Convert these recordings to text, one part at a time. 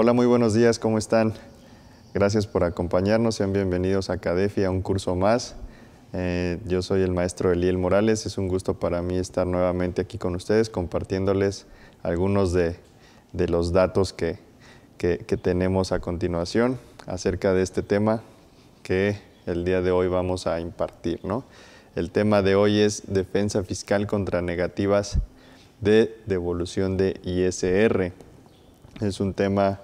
Hola, muy buenos días, ¿cómo están? Gracias por acompañarnos, sean bienvenidos a CADEFI a un curso más. Eh, yo soy el maestro Eliel Morales, es un gusto para mí estar nuevamente aquí con ustedes compartiéndoles algunos de, de los datos que, que, que tenemos a continuación acerca de este tema que el día de hoy vamos a impartir. ¿no? El tema de hoy es defensa fiscal contra negativas de devolución de ISR. Es un tema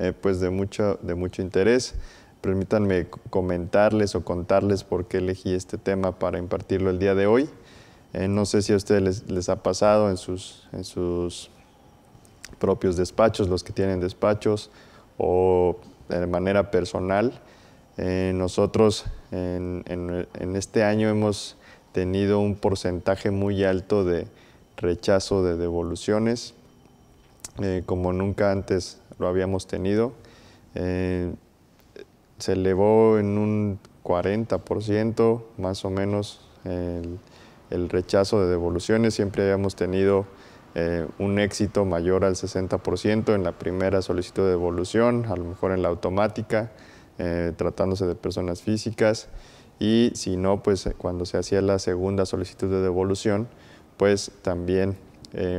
eh, pues de mucho, de mucho interés. Permítanme comentarles o contarles por qué elegí este tema para impartirlo el día de hoy. Eh, no sé si a ustedes les, ha pasado en sus, en sus propios despachos, los que tienen despachos o de manera personal. Eh, nosotros en, este año hemos tenido un porcentaje muy alto de rechazo de devoluciones, como nunca antes lo habíamos tenido. Eh, se elevó en un 40% más o menos el, rechazo de devoluciones. Siempre habíamos tenido eh, un éxito mayor al 60% en la primera solicitud de devolución, a lo mejor en la automática, eh, tratándose de personas físicas. Y si no, pues cuando se hacía la segunda solicitud de devolución, pues también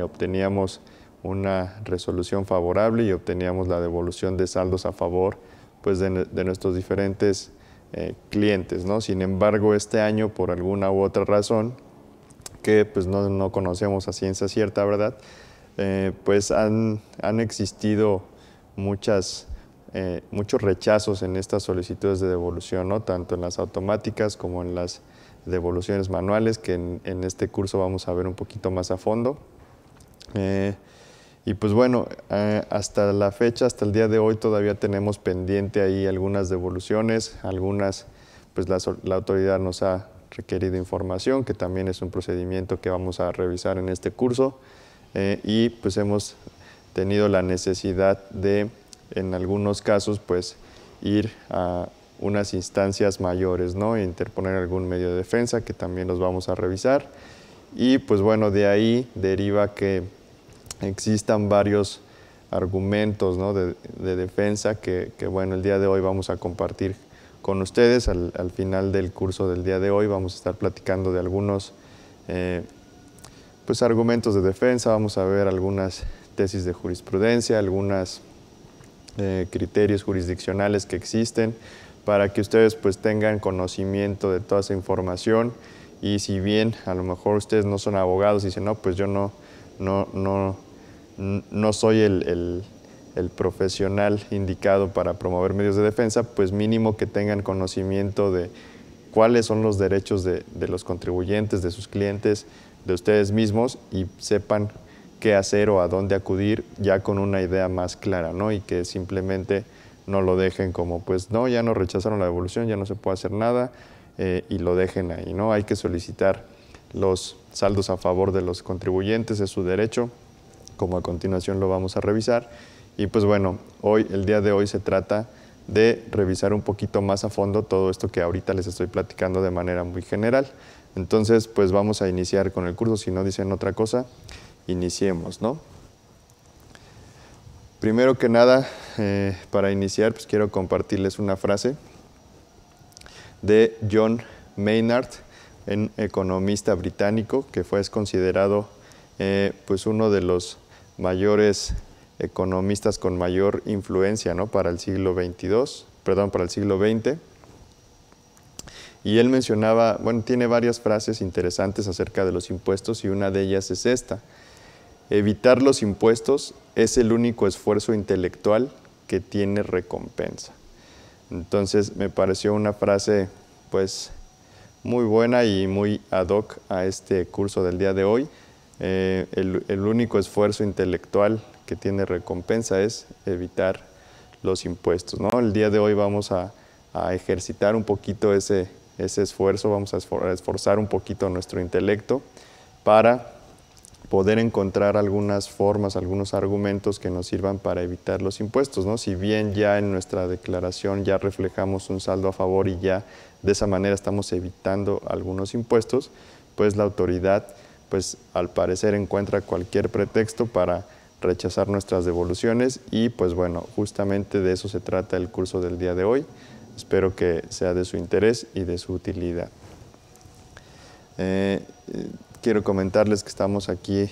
obteníamos una resolución favorable y obteníamos la devolución de saldos a favor pues, de, nuestros diferentes eh, clientes. Sin embargo, este año, por alguna u otra razón, que pues, no, conocemos a ciencia cierta, ¿verdad? Eh, pues han, han, existido muchas, eh, muchos rechazos en estas solicitudes de devolución, ¿no? tanto en las automáticas como en las devoluciones manuales, que en, este curso vamos a ver un poquito más a fondo. Y pues bueno, eh, hasta la fecha, hasta el día de hoy todavía tenemos pendiente ahí algunas devoluciones, algunas, pues la, autoridad nos ha requerido información, que también es un procedimiento que vamos a revisar en este curso. Eh, y pues hemos tenido la necesidad de, en algunos casos, pues ir a unas instancias mayores, ¿no? E interponer algún medio de defensa, que también los vamos a revisar. Y pues bueno, de ahí deriva que existan varios argumentos de, defensa que, bueno, el día de hoy vamos a compartir con ustedes. Al, final del curso del día de hoy vamos a estar platicando de algunos eh, pues, argumentos de defensa, vamos a ver algunas tesis de jurisprudencia, algunos eh, criterios jurisdiccionales que existen para que ustedes pues tengan conocimiento de toda esa información y si bien a lo mejor ustedes no son abogados y dicen, no, pues yo no, no no soy el, profesional indicado para promover medios de defensa, pues mínimo que tengan conocimiento de cuáles son los derechos de, los contribuyentes, de sus clientes, de ustedes mismos y sepan qué hacer o a dónde acudir ya con una idea más clara, ¿no? Y que simplemente no lo dejen como, pues no, ya no rechazaron la devolución, ya no se puede hacer nada eh, y lo dejen ahí, ¿no? Hay que solicitar los saldos a favor de los contribuyentes, es su derecho, como a continuación lo vamos a revisar. Y pues bueno, hoy, el día de hoy se trata de revisar un poquito más a fondo todo esto que ahorita les estoy platicando de manera muy general. Entonces, pues vamos a iniciar con el curso. Si no dicen otra cosa, iniciemos, ¿no? Primero que nada, eh, para iniciar, pues quiero compartirles una frase de John Maynard, un economista británico que fue considerado eh, pues uno de los mayores economistas con mayor influencia para el siglo XXI perdón, para el siglo XX. Y él mencionaba, bueno, tiene varias frases interesantes acerca de los impuestos y una de ellas es esta. Evitar los impuestos es el único esfuerzo intelectual que tiene recompensa. Entonces me pareció una frase pues muy buena y muy ad hoc a este curso del día de hoy. Eh, el, único esfuerzo intelectual que tiene recompensa es evitar los impuestos. El día de hoy vamos a, ejercitar un poquito ese, esfuerzo, vamos a esforzar un poquito nuestro intelecto para poder encontrar algunas formas, algunos argumentos que nos sirvan para evitar los impuestos. Si bien ya en nuestra declaración ya reflejamos un saldo a favor y ya de esa manera estamos evitando algunos impuestos, pues la autoridad pues al parecer encuentra cualquier pretexto para rechazar nuestras devoluciones y pues bueno, justamente de eso se trata el curso del día de hoy. Espero que sea de su interés y de su utilidad. Eh, eh, quiero comentarles que estamos aquí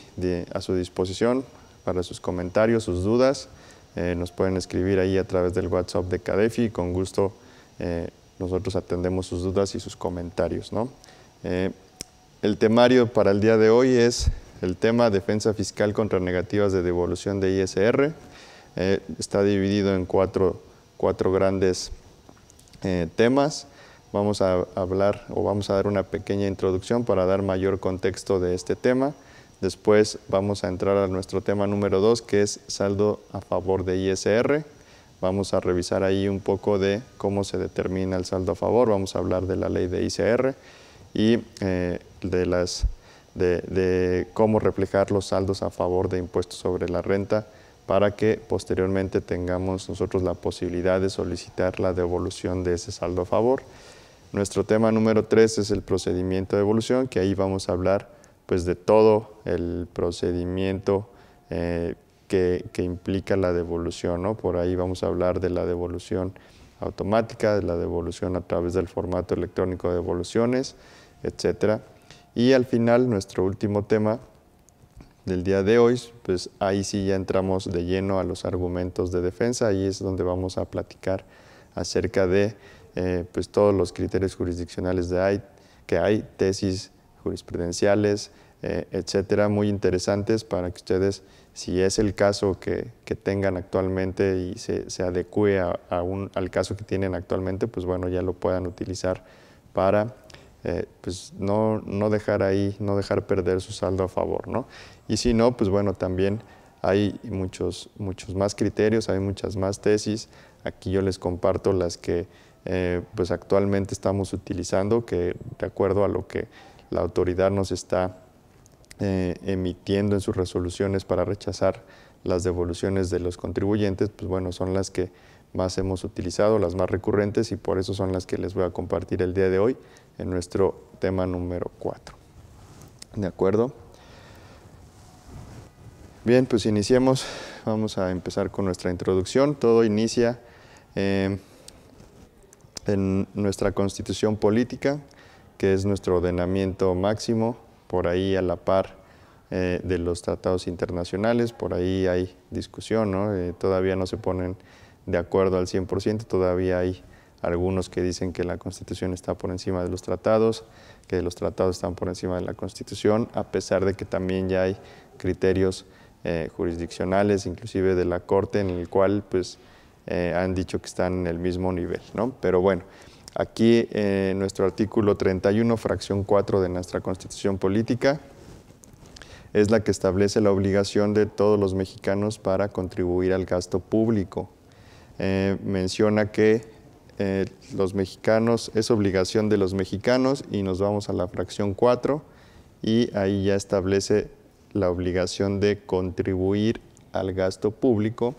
a su disposición para sus comentarios, sus dudas. Eh, nos pueden escribir ahí a través del WhatsApp de Cadefi y con gusto nosotros atendemos sus dudas y sus comentarios. El temario para el día de hoy es el tema defensa fiscal contra negativas de devolución de ISR. Eh, está dividido en cuatro, cuatro grandes eh, temas. Vamos a hablar o vamos a dar una pequeña introducción para dar mayor contexto de este tema. Después vamos a entrar a nuestro tema número dos, que es saldo a favor de ISR. Vamos a revisar ahí un poco de cómo se determina el saldo a favor. Vamos a hablar de la ley de ICR y eh, de, las, de, cómo reflejar los saldos a favor de impuestos sobre la renta para que posteriormente tengamos nosotros la posibilidad de solicitar la devolución de ese saldo a favor. Nuestro tema número tres es el procedimiento de devolución, que ahí vamos a hablar pues, de todo el procedimiento eh, que, implica la devolución. Por ahí vamos a hablar de la devolución automática, de la devolución a través del formato electrónico de devoluciones, etcétera. Y al final, nuestro último tema del día de hoy, pues ahí sí ya entramos de lleno a los argumentos de defensa, ahí es donde vamos a platicar acerca de eh, pues todos los criterios jurisdiccionales que hay, tesis jurisprudenciales, eh, etcétera, muy interesantes para que ustedes, si es el caso que, tengan actualmente y se, adecue un, al caso que tienen actualmente, pues bueno, ya lo puedan utilizar para eh, pues no, dejar ahí, no dejar perder su saldo a favor, ¿no? Y si no, pues bueno, también hay muchos, muchos más criterios, hay muchas más tesis. Aquí yo les comparto las que eh, pues actualmente estamos utilizando, que de acuerdo a lo que la autoridad nos está eh, emitiendo en sus resoluciones para rechazar las devoluciones de los contribuyentes, pues bueno, son las que más hemos utilizado, las más recurrentes y por eso son las que les voy a compartir el día de hoy en nuestro tema número 4. ¿De acuerdo? Bien, pues iniciemos. Vamos a empezar con nuestra introducción. Todo inicia eh, en nuestra constitución política, que es nuestro ordenamiento máximo, por ahí a la par eh, de los tratados internacionales, por ahí hay discusión, ¿no? Eh, todavía no se ponen de acuerdo al 100%, todavía hay algunos que dicen que la Constitución está por encima de los tratados, que los tratados están por encima de la Constitución, a pesar de que también ya hay criterios eh, jurisdiccionales, inclusive de la Corte, en el cual pues, eh, han dicho que están en el mismo nivel. ¿no? Pero bueno, aquí eh, nuestro artículo 31, fracción 4 de nuestra Constitución Política, es la que establece la obligación de todos los mexicanos para contribuir al gasto público. menciona que eh, los mexicanos, es obligación de los mexicanos y nos vamos a la fracción 4 y ahí ya establece la obligación de contribuir al gasto público,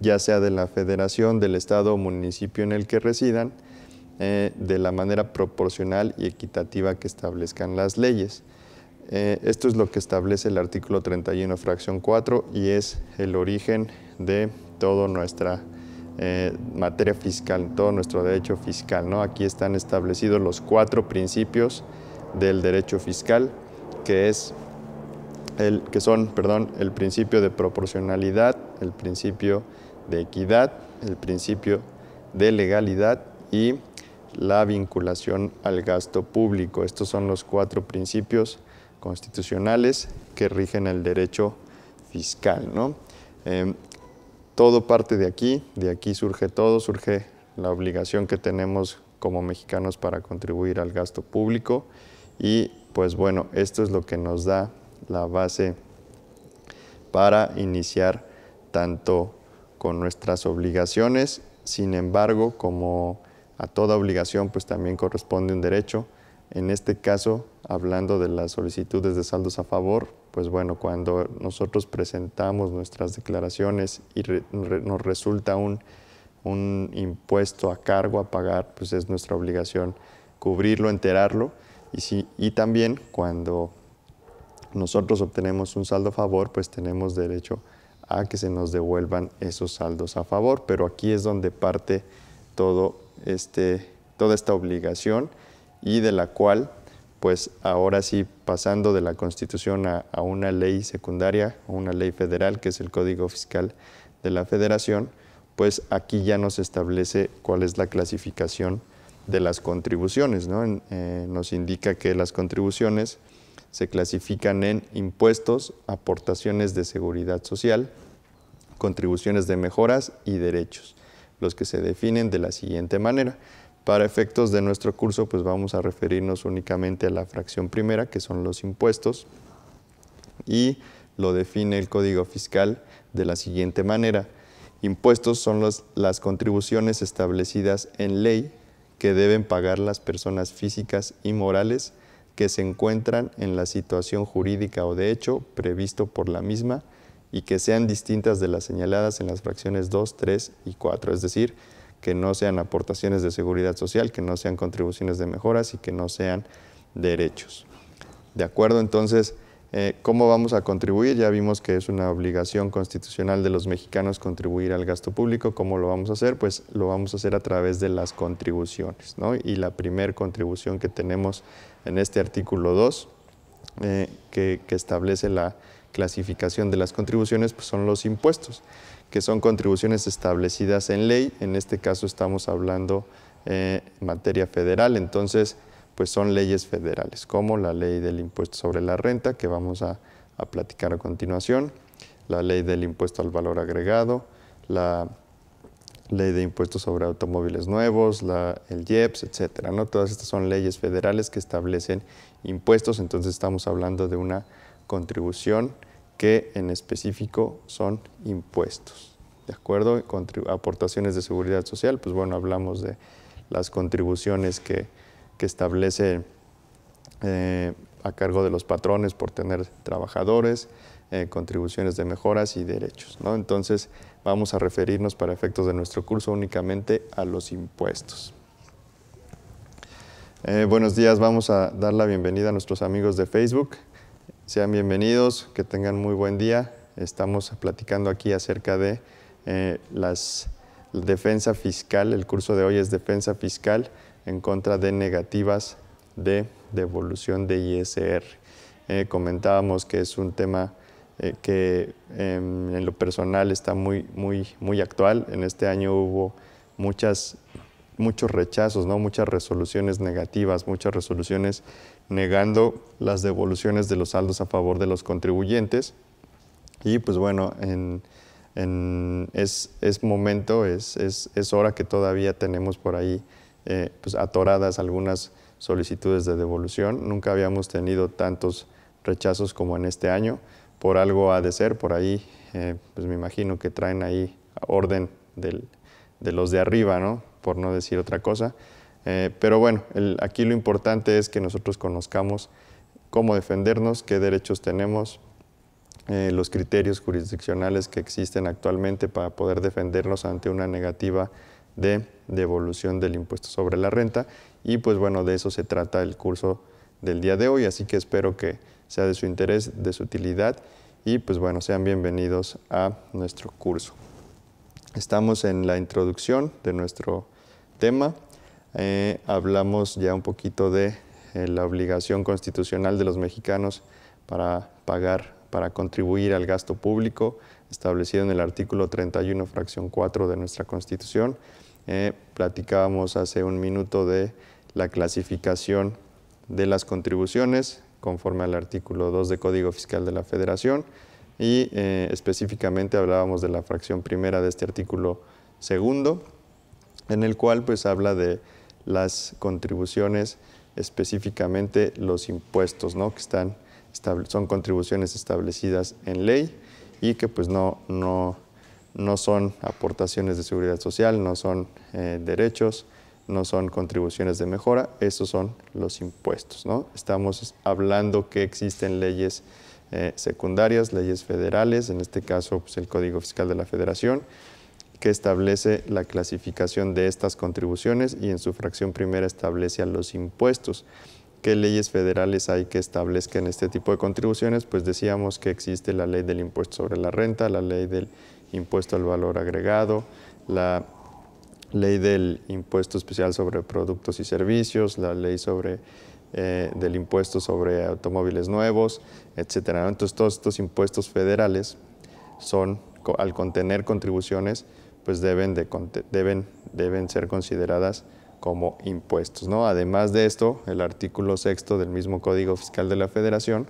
ya sea de la federación, del estado o municipio en el que residan, eh, de la manera proporcional y equitativa que establezcan las leyes. Eh, esto es lo que establece el artículo 31, fracción 4, y es el origen de toda nuestra eh, materia fiscal, todo nuestro derecho fiscal. ¿no? Aquí están establecidos los cuatro principios del derecho fiscal, que, es el, que son perdón, el principio de proporcionalidad, el principio de equidad, el principio de legalidad y la vinculación al gasto público. Estos son los cuatro principios constitucionales que rigen el derecho fiscal. ¿no? Em, todo parte de aquí, de aquí surge todo, surge la obligación que tenemos como mexicanos para contribuir al gasto público y pues bueno, esto es lo que nos da la base para iniciar tanto con nuestras obligaciones, sin embargo, como a toda obligación pues también corresponde un derecho, en este caso, hablando de las solicitudes de saldos a favor, pues bueno, cuando nosotros presentamos nuestras declaraciones y nos resulta un, impuesto a cargo a pagar, pues es nuestra obligación cubrirlo, enterarlo. Y, y también cuando nosotros obtenemos un saldo a favor, pues tenemos derecho a que se nos devuelvan esos saldos a favor. Pero aquí es donde parte todo este, toda esta obligación y de la cual pues ahora sí pasando de la Constitución a, una ley secundaria, una ley federal, que es el Código Fiscal de la Federación, pues aquí ya nos establece cuál es la clasificación de las contribuciones. Eh, nos indica que las contribuciones se clasifican en impuestos, aportaciones de seguridad social, contribuciones de mejoras y derechos, los que se definen de la siguiente manera. Para efectos de nuestro curso, pues vamos a referirnos únicamente a la fracción primera, que son los impuestos, y lo define el Código Fiscal de la siguiente manera. Impuestos son las contribuciones establecidas en ley que deben pagar las personas físicas y morales que se encuentran en la situación jurídica o de hecho previsto por la misma y que sean distintas de las señaladas en las fracciones 2, 3 y 4, es decir, que no sean aportaciones de seguridad social, que no sean contribuciones de mejoras y que no sean derechos. ¿De acuerdo? Entonces, eh, ¿cómo vamos a contribuir? Ya vimos que es una obligación constitucional de los mexicanos contribuir al gasto público. ¿Cómo lo vamos a hacer? Pues lo vamos a hacer a través de las contribuciones. Y la primer contribución que tenemos en este artículo 2, eh, que, que establece la clasificación de las contribuciones, pues son los impuestos que son contribuciones establecidas en ley. En este caso estamos hablando eh, en materia federal, entonces pues son leyes federales, como la ley del impuesto sobre la renta, que vamos a, platicar a continuación, la ley del impuesto al valor agregado, la ley de impuestos sobre automóviles nuevos, la, el IEPS, etcétera. ¿no? Todas estas son leyes federales que establecen impuestos, entonces estamos hablando de una contribución que en específico son impuestos. ¿De acuerdo? aportaciones de seguridad social, pues bueno, hablamos de las contribuciones que, establece eh, a cargo de los patrones por tener trabajadores, eh, contribuciones de mejoras y derechos. ¿no? Entonces, vamos a referirnos para efectos de nuestro curso únicamente a los impuestos. Eh, buenos días, vamos a dar la bienvenida a nuestros amigos de Facebook. Sean bienvenidos, que tengan muy buen día. Estamos platicando aquí acerca de eh, las la defensa fiscal. El curso de hoy es defensa fiscal en contra de negativas de devolución de ISR. Eh, comentábamos que es un tema eh, que em, en lo personal está muy, muy, muy actual. En este año hubo muchas muchos rechazos, ¿no? muchas resoluciones negativas, muchas resoluciones negando las devoluciones de los saldos a favor de los contribuyentes. Y pues bueno, en, es, momento, es, hora que todavía tenemos por ahí eh, pues, atoradas algunas solicitudes de devolución. Nunca habíamos tenido tantos rechazos como en este año. Por algo ha de ser, por ahí, eh, pues me imagino que traen ahí orden de los de arriba, ¿no? Por no decir otra cosa. Eh, pero bueno, aquí lo importante es que nosotros conozcamos cómo defendernos, qué derechos tenemos, eh, los criterios jurisdiccionales que existen actualmente para poder defendernos ante una negativa de devolución del impuesto sobre la renta. Y pues bueno, de eso se trata el curso del día de hoy, así que espero que sea de su interés, de su utilidad y pues bueno, sean bienvenidos a nuestro curso. Estamos en la introducción de nuestro tema eh, hablamos ya un poquito de eh, la obligación constitucional de los mexicanos para pagar, para contribuir al gasto público, establecido en el artículo 31, fracción 4 de nuestra Constitución. Eh, platicábamos hace un minuto de la clasificación de las contribuciones conforme al artículo 2 de Código Fiscal de la Federación y específicamente hablábamos de la fracción primera de este artículo segundo, en el cual pues habla de las contribuciones, específicamente los impuestos, que son contribuciones establecidas en ley y que pues no, son aportaciones de seguridad social, no son eh, derechos, no son contribuciones de mejora, esos son los impuestos. Estamos hablando que existen leyes eh, secundarias, leyes federales, en este caso pues, el Código Fiscal de la Federación, que establece la clasificación de estas contribuciones y en su fracción primera establece a los impuestos. ¿Qué leyes federales hay que establezcan este tipo de contribuciones? Pues decíamos que existe la ley del impuesto sobre la renta, la ley del impuesto al valor agregado, la ley del impuesto especial sobre productos y servicios, la ley sobre eh, del impuesto sobre automóviles nuevos, etcétera. Entonces todos estos impuestos federales son al contener contribuciones pues deben, deben, deben ser consideradas como impuestos. ¿no? Además de esto, el artículo sexto del mismo Código Fiscal de la Federación,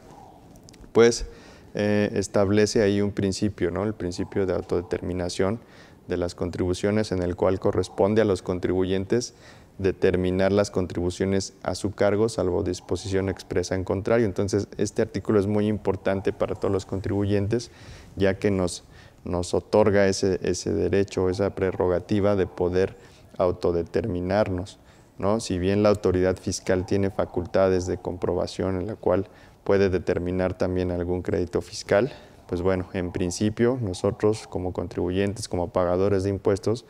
pues eh, establece ahí un principio, ¿no? el principio de autodeterminación de las contribuciones en el cual corresponde a los contribuyentes determinar las contribuciones a su cargo, salvo disposición expresa en contrario. Entonces, este artículo es muy importante para todos los contribuyentes, ya que nos nos otorga ese, derecho, esa prerrogativa de poder autodeterminarnos. ¿no? Si bien la autoridad fiscal tiene facultades de comprobación en la cual puede determinar también algún crédito fiscal, pues bueno, en principio nosotros como contribuyentes, como pagadores de impuestos,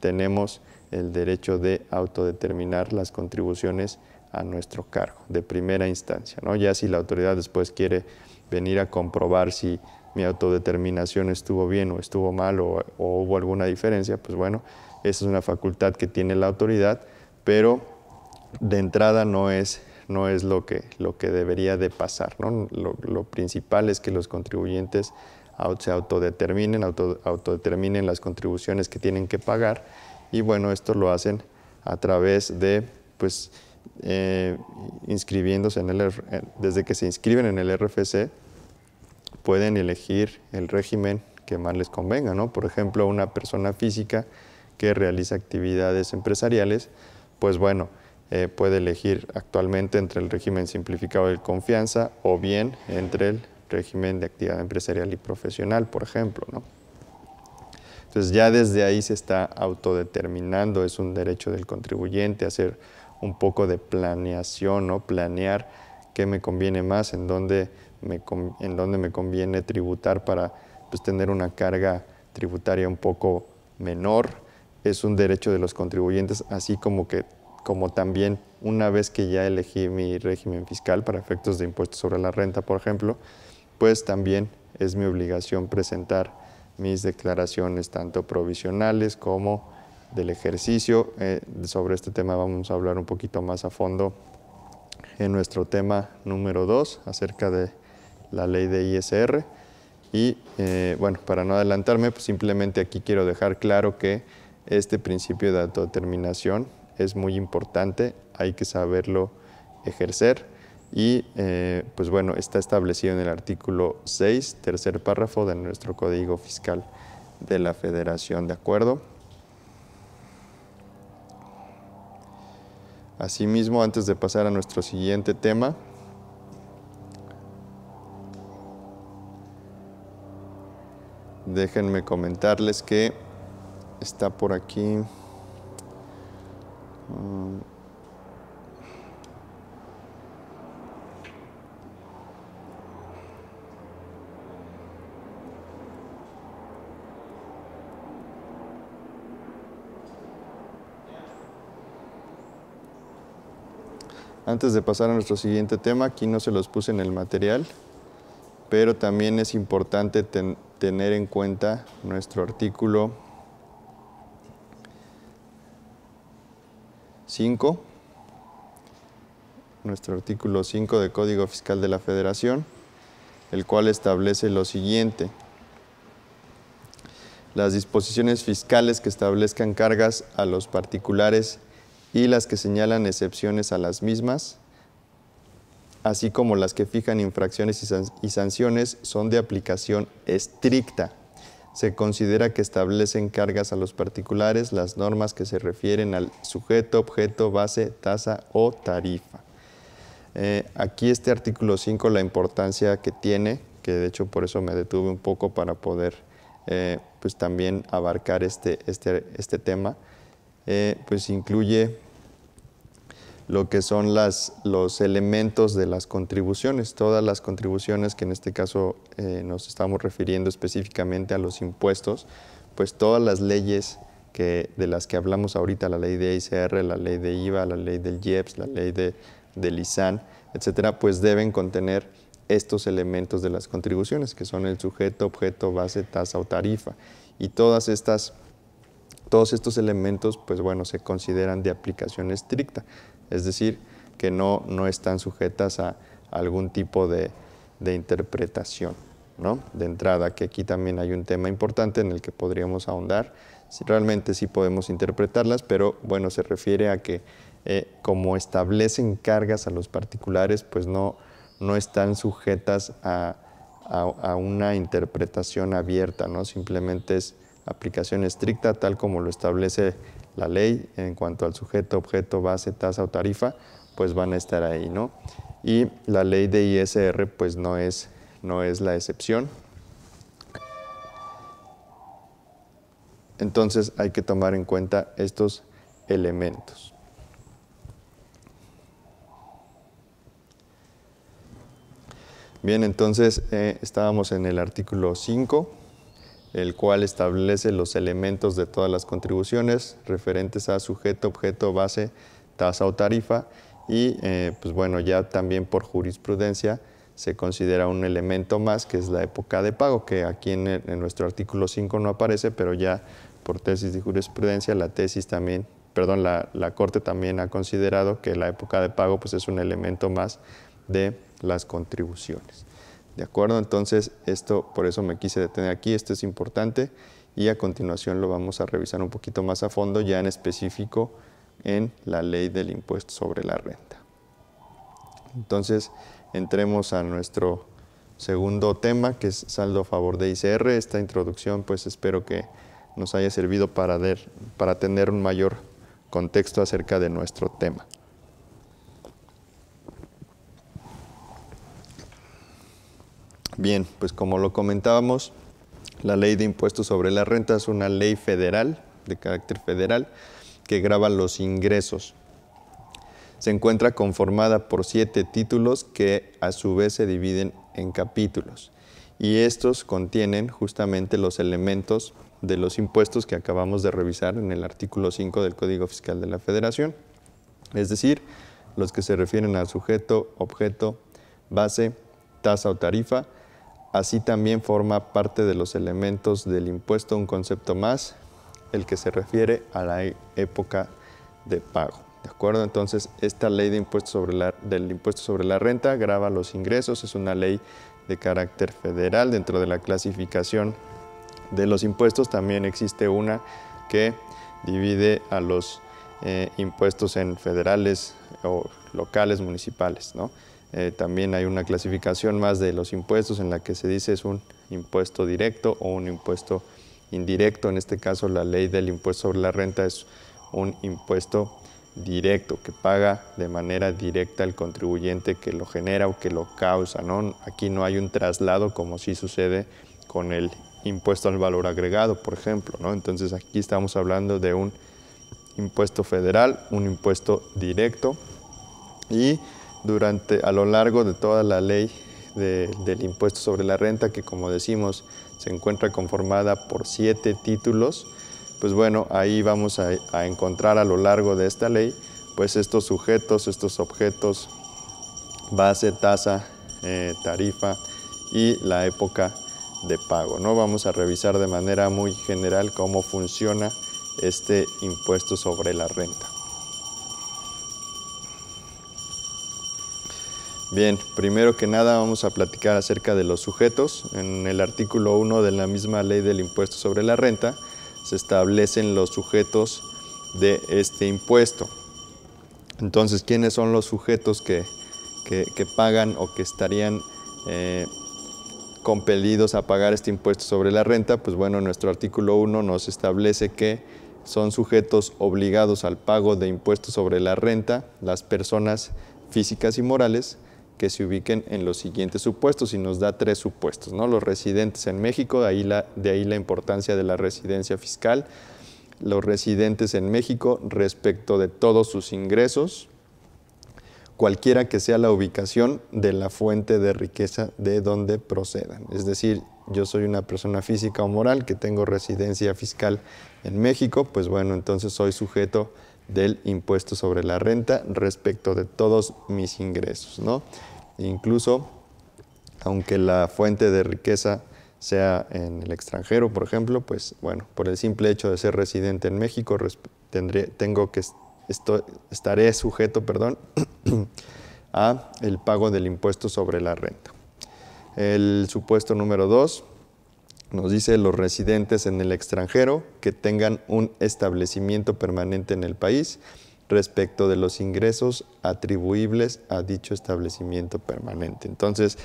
tenemos el derecho de autodeterminar las contribuciones a nuestro cargo de primera instancia. ¿no? Ya si la autoridad después quiere venir a comprobar si mi autodeterminación estuvo bien o estuvo mal o, hubo alguna diferencia, pues bueno, esa es una facultad que tiene la autoridad, pero de entrada no es no es lo que, lo que debería de pasar. Lo, principal es que los contribuyentes se autodeterminen, autodeterminen las contribuciones que tienen que pagar y bueno, esto lo hacen a través de, pues, eh, inscribiéndose en el, eh, desde que se inscriben en el RFC, pueden elegir el régimen que más les convenga, ¿no? Por ejemplo, una persona física que realiza actividades empresariales, pues bueno, eh, puede elegir actualmente entre el régimen simplificado de confianza o bien entre el régimen de actividad empresarial y profesional, por ejemplo, ¿no? Entonces ya desde ahí se está autodeterminando, es un derecho del contribuyente hacer un poco de planeación, ¿no? Planear qué me conviene más, en dónde en dónde me conviene tributar para pues, tener una carga tributaria un poco menor. Es un derecho de los contribuyentes, así como, que, como también una vez que ya elegí mi régimen fiscal para efectos de impuestos sobre la renta, por ejemplo, pues también es mi obligación presentar mis declaraciones tanto provisionales como del ejercicio. Eh, sobre este tema vamos a hablar un poquito más a fondo en nuestro tema número 2 acerca de la ley de ISR. Y eh, bueno, para no adelantarme, pues simplemente aquí quiero dejar claro que este principio de autodeterminación es muy importante, hay que saberlo ejercer y eh, pues bueno, está establecido en el artículo 6, tercer párrafo de nuestro Código Fiscal de la Federación, ¿de acuerdo? Asimismo, antes de pasar a nuestro siguiente tema, déjenme comentarles que está por aquí. Antes de pasar a nuestro siguiente tema, aquí no se los puse en el material, pero también es importante tener, tener en cuenta nuestro artículo 5, nuestro artículo 5 del Código Fiscal de la Federación, el cual establece lo siguiente. Las disposiciones fiscales que establezcan cargas a los particulares y las que señalan excepciones a las mismas así como las que fijan infracciones y, sanciones, son de aplicación estricta. Se considera que establecen cargas a los particulares las normas que se refieren al sujeto, objeto, base, tasa o tarifa. Eh, aquí este artículo 5, la importancia que tiene, que de hecho por eso me detuve un poco para poder eh, pues también abarcar este, este, este tema, eh, pues incluye lo que son los elementos de las contribuciones, todas las contribuciones que en este caso eh, nos estamos refiriendo específicamente a los impuestos, pues todas las leyes de las que hablamos ahorita, la ley de ICR, la ley de IVA, la ley del IEPS, la ley de, del ISAN, etcétera, pues deben contener estos elementos de las contribuciones, que son el sujeto, objeto, base, tasa o tarifa. Y todas estas, todos estos elementos, pues bueno, se consideran de aplicación estricta es decir, que no, no están sujetas a algún tipo de, interpretación. ¿no? De entrada, que aquí también hay un tema importante en el que podríamos ahondar. Realmente sí podemos interpretarlas, pero bueno, se refiere a que eh, como establecen cargas a los particulares, pues no, no están sujetas a, a, una interpretación abierta, ¿no? simplemente es aplicación estricta tal como lo establece la ley en cuanto al sujeto, objeto, base, tasa o tarifa, pues van a estar ahí, ¿no? Y la ley de ISR pues no es, no es la excepción. Entonces hay que tomar en cuenta estos elementos. Bien, entonces eh, estábamos en el artículo 5 el cual establece los elementos de todas las contribuciones referentes a sujeto, objeto, base, tasa o tarifa y eh, pues bueno, ya también por jurisprudencia se considera un elemento más que es la época de pago, que aquí en, nuestro artículo 5 no aparece, pero ya por tesis de jurisprudencia la tesis también, perdón, la, la Corte también ha considerado que la época de pago pues es un elemento más de las contribuciones. ¿De acuerdo? Entonces, esto por eso me quise detener aquí, esto es importante y a continuación lo vamos a revisar un poquito más a fondo, ya en específico en la ley del impuesto sobre la renta. Entonces, entremos a nuestro segundo tema, que es saldo a favor de ICR. Esta introducción, pues espero que nos haya servido para, para tener un mayor contexto acerca de nuestro tema. Bien, pues como lo comentábamos, la ley de impuestos sobre la renta es una ley federal, de carácter federal, que graba los ingresos. Se encuentra conformada por siete títulos que a su vez se dividen en capítulos. Y estos contienen justamente los elementos de los impuestos que acabamos de revisar en el artículo 5 del Código Fiscal de la Federación, es decir, los que se refieren al sujeto, objeto, base, tasa o tarifa, Así también forma parte de los elementos del impuesto un concepto más, el que se refiere a la e-, época de pago. ¿De acuerdo? Entonces, esta ley de sobre del impuesto sobre la renta graba los ingresos, es una ley de carácter federal dentro de la clasificación de los impuestos. También existe una que divide a los eh, impuestos en federales o locales, municipales, ¿no? Eh, también hay una clasificación más de los impuestos en la que se dice es un impuesto directo o un impuesto indirecto. En este caso, la ley del impuesto sobre la renta es un impuesto directo que paga de manera directa el contribuyente que lo genera o que lo causa. ¿no? Aquí no hay un traslado como si sucede con el impuesto al valor agregado, por ejemplo. ¿no? Entonces aquí estamos hablando de un impuesto federal, un impuesto directo y durante, a lo largo de toda la ley del impuesto sobre la renta, que como decimos se encuentra conformada por siete títulos, pues bueno, ahí vamos a, encontrar a lo largo de esta ley, pues estos sujetos, estos objetos, base, tasa, eh, tarifa y la época de pago. ¿no? Vamos a revisar de manera muy general cómo funciona este impuesto sobre la renta. Bien, primero que nada vamos a platicar acerca de los sujetos. En el artículo 1 de la misma ley del impuesto sobre la renta se establecen los sujetos de este impuesto. Entonces, ¿quiénes son los sujetos que, pagan o que estarían eh, compelidos a pagar este impuesto sobre la renta? Pues bueno, nuestro artículo 1 nos establece que son sujetos obligados al pago de impuestos sobre la renta las personas físicas y morales que se ubiquen en los siguientes supuestos y nos da tres supuestos, ¿no? Los residentes en México, de ahí la, de ahí la importancia de la residencia fiscal, los residentes en México respecto de todos sus ingresos, cualquiera que sea la ubicación de la fuente de riqueza de donde procedan. Es decir, yo soy una persona física o moral que tengo residencia fiscal en México, pues bueno, entonces soy sujeto del impuesto sobre la renta respecto de todos mis ingresos, ¿no? Incluso, aunque la fuente de riqueza sea en el extranjero, por ejemplo, pues bueno, por el simple hecho de ser residente en México, tendré, tengo que estaré sujeto, perdón, a el pago del impuesto sobre la renta. El supuesto número dos, nos dice los residentes en el extranjero que tengan un establecimiento permanente en el país respecto de los ingresos atribuibles a dicho establecimiento permanente. Entonces,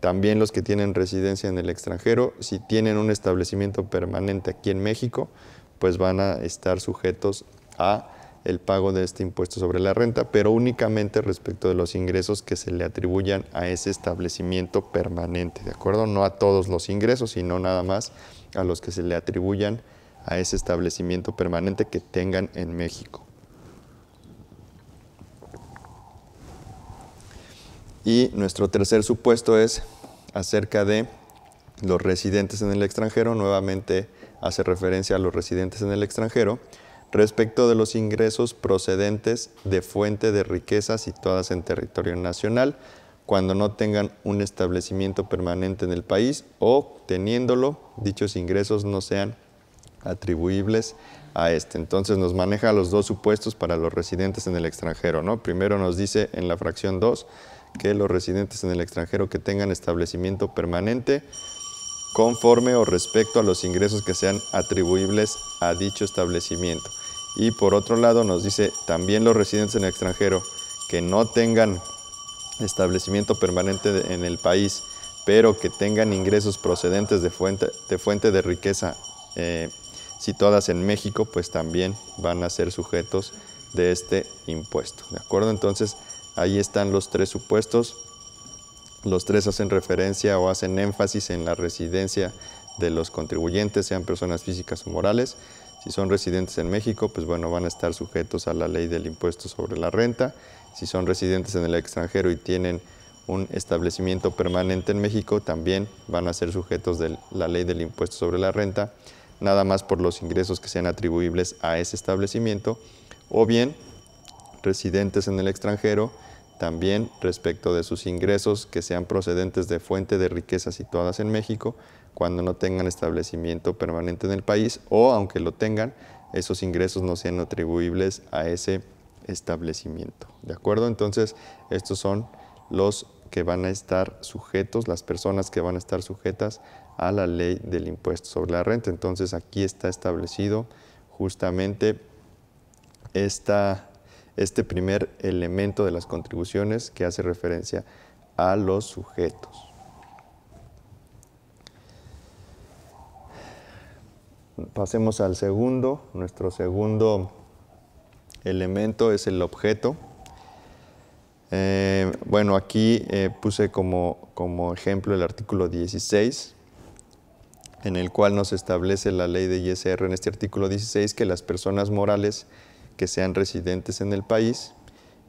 también los que tienen residencia en el extranjero, si tienen un establecimiento permanente aquí en México, pues van a estar sujetos a el pago de este impuesto sobre la renta, pero únicamente respecto de los ingresos que se le atribuyan a ese establecimiento permanente, ¿de acuerdo? No a todos los ingresos, sino nada más a los que se le atribuyan a ese establecimiento permanente que tengan en México. Y nuestro tercer supuesto es acerca de los residentes en el extranjero, nuevamente hace referencia a los residentes en el extranjero, respecto de los ingresos procedentes de fuente de riqueza situadas en territorio nacional cuando no tengan un establecimiento permanente en el país o teniéndolo, dichos ingresos no sean atribuibles a este. Entonces nos maneja los dos supuestos para los residentes en el extranjero. ¿no? Primero nos dice en la fracción 2 que los residentes en el extranjero que tengan establecimiento permanente conforme o respecto a los ingresos que sean atribuibles a dicho establecimiento. Y por otro lado nos dice también los residentes en el extranjero que no tengan establecimiento permanente en el país, pero que tengan ingresos procedentes de fuente de, fuente de riqueza eh, situadas en México, pues también van a ser sujetos de este impuesto. ¿De acuerdo? Entonces, ahí están los tres supuestos. Los tres hacen referencia o hacen énfasis en la residencia de los contribuyentes, sean personas físicas o morales. Si son residentes en México, pues bueno, van a estar sujetos a la ley del impuesto sobre la renta. Si son residentes en el extranjero y tienen un establecimiento permanente en México, también van a ser sujetos de la ley del impuesto sobre la renta, nada más por los ingresos que sean atribuibles a ese establecimiento, o bien residentes en el extranjero también respecto de sus ingresos que sean procedentes de fuente de riqueza situadas en México, cuando no tengan establecimiento permanente en el país o aunque lo tengan, esos ingresos no sean atribuibles a ese establecimiento. ¿De acuerdo? Entonces, estos son los que van a estar sujetos, las personas que van a estar sujetas a la ley del impuesto sobre la renta. Entonces, aquí está establecido justamente esta este primer elemento de las contribuciones que hace referencia a los sujetos. Pasemos al segundo. Nuestro segundo elemento es el objeto. Eh, bueno, aquí eh, puse como, como ejemplo el artículo 16, en el cual nos establece la ley de ISR en este artículo 16 que las personas morales que sean residentes en el país,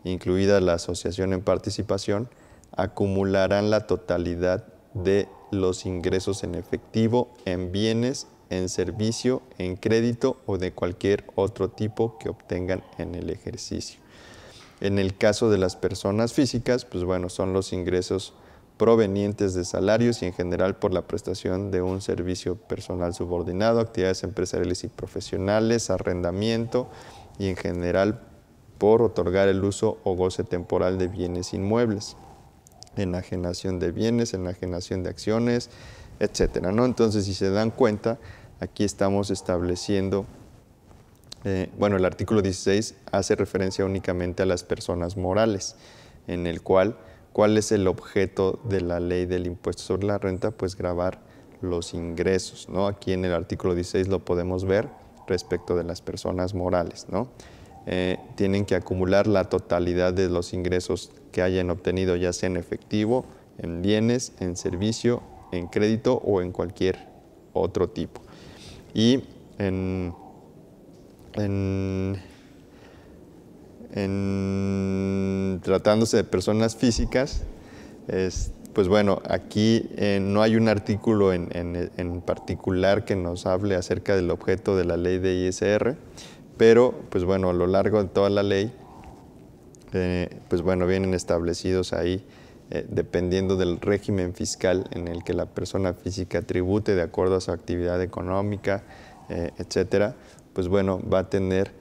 incluida la asociación en participación, acumularán la totalidad de los ingresos en efectivo, en bienes, en servicio, en crédito o de cualquier otro tipo que obtengan en el ejercicio. En el caso de las personas físicas, pues bueno, son los ingresos provenientes de salarios y en general por la prestación de un servicio personal subordinado, actividades empresariales y profesionales, arrendamiento, y en general por otorgar el uso o goce temporal de bienes inmuebles, enajenación de bienes, enajenación de acciones, etc. Entonces, si se dan cuenta, aquí estamos estableciendo, eh, bueno, el artículo 16 hace referencia únicamente a las personas morales, en el cual, ¿cuál es el objeto de la ley del impuesto sobre la renta? Pues grabar los ingresos, ¿no? Aquí en el artículo 16 lo podemos ver respecto de las personas morales. ¿no? Eh, tienen que acumular la totalidad de los ingresos que hayan obtenido, ya sea en efectivo, en bienes, en servicio, en crédito o en cualquier otro tipo. Y en, tratándose de personas físicas, pues bueno, aquí eh, no hay un artículo en, particular que nos hable acerca del objeto de la ley de ISR, pero pues bueno, a lo largo de toda la ley, eh, pues bueno, vienen establecidos ahí, eh, dependiendo del régimen fiscal en el que la persona física tribute de acuerdo a su actividad económica, etcétera, pues bueno, va a tener